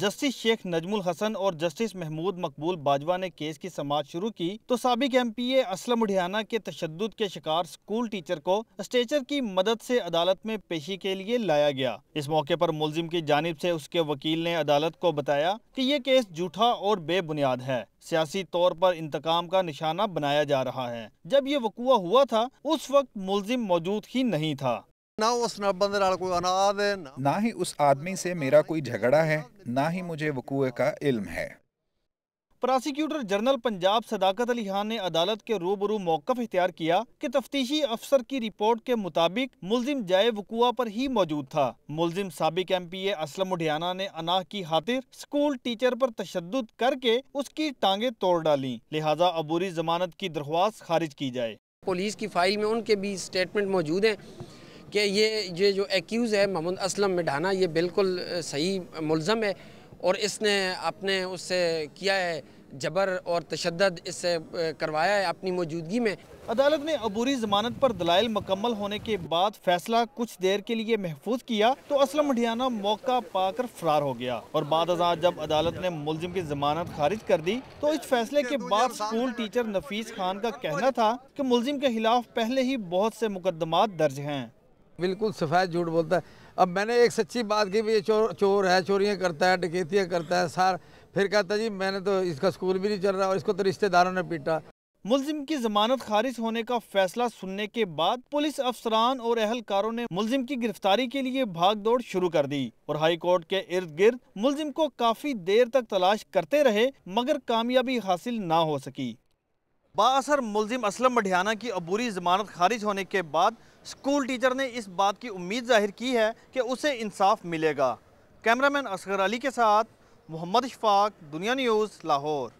justice Sheikh Najmul Hasan और justice Mahmood मकबूल बाजवा ने केस की समाज शुरू की तो सबक M P A Aslam Odhiana के तशद के शिकार स्कूल टीचर को स्टेचर की मदद से अदालत में पेशी के लिए लाया गया इस मौके पर मुलजिम की जानब से उसके वकील ने अदालत को बताया कि ये केस झूठा और बेबुनियाद है सियासी तौर पर इंतकाम का निशाना बनाया जा रहा है जब ये वकुआ हुआ था उस वक्त मुलजिम मौजूद ही नहीं था ना उस बंदे कोई अनाद है ना ही उस आदमी से मेरा कोई झगड़ा है ना ही मुझे वकूए का इल्म है प्रोसिक्यूटर जनरल पंजाब सदाकत अली खान ने अदालत के रूबरू मौकफ इख्तियार किया कि तफ्तीशी अफसर की रिपोर्ट के मुताबिक मुलजिम जाए वकुआ पर ही मौजूद था मुलजिम सबक M P A Aslam Odhiana ने अनाह की खातिर स्कूल टीचर पर तशद करके उसकी टांगे तोड़ डाली लिहाजा अबूरी जमानत की दरख्वास्त खारिज की जाए पुलिस की फाइल में उनके भी स्टेटमेंट मौजूद है कि ये ये जो एक्यूज़ है मोहम्मद असलम मिढाना ये बिल्कुल सही मुलम है और इसने अपने उससे किया है जबर और तशद इससे करवाया है अपनी मौजूदगी में अदालत ने अबूरी जमानत पर दलाइल मुकम्मल होने के बाद फैसला कुछ देर के लिए महफूज किया तो असलम मढ़ियाना मौका पाकर फरार हो गया और बाद अजा जब अदालत ने मुलजिम की जमानत खारिज कर दी तो इस फैसले के बाद स्कूल टीचर नफीस खान का कहना था कि मुलजिम के खिलाफ पहले ही बहुत से मुकदमा दर्ज हैं बिल्कुल सफ़ेद झूठ बोलता है अब मैंने एक सच्ची बात की भी ये चोर चोर है चोरियाँ करता है डकैतियाँ करता है सार फिर कहता है जी मैंने तो इसका स्कूल भी नहीं चल रहा और इसको तो रिश्तेदारों ने पीटा मुलजिम की जमानत खारिज होने का फैसला सुनने के बाद पुलिस अफसरान और अहलकारों ने मुलजिम की गिरफ्तारी के लिए भाग दौड़ शुरू कर दी और हाई कोर्ट के इर्द गिर्द मुलजिम को काफी देर तक तलाश करते रहे मगर कामयाबी हासिल ना हो सकी बासर मुलजिम असलम मढ़ियाना की अबूरी जमानत खारिज होने के बाद स्कूल टीचर ने इस बात की उम्मीद जाहिर की है कि उसे इंसाफ मिलेगा कैमरामैन असगर अली के साथ मोहम्मद इशफाक दुनिया न्यूज़ लाहौर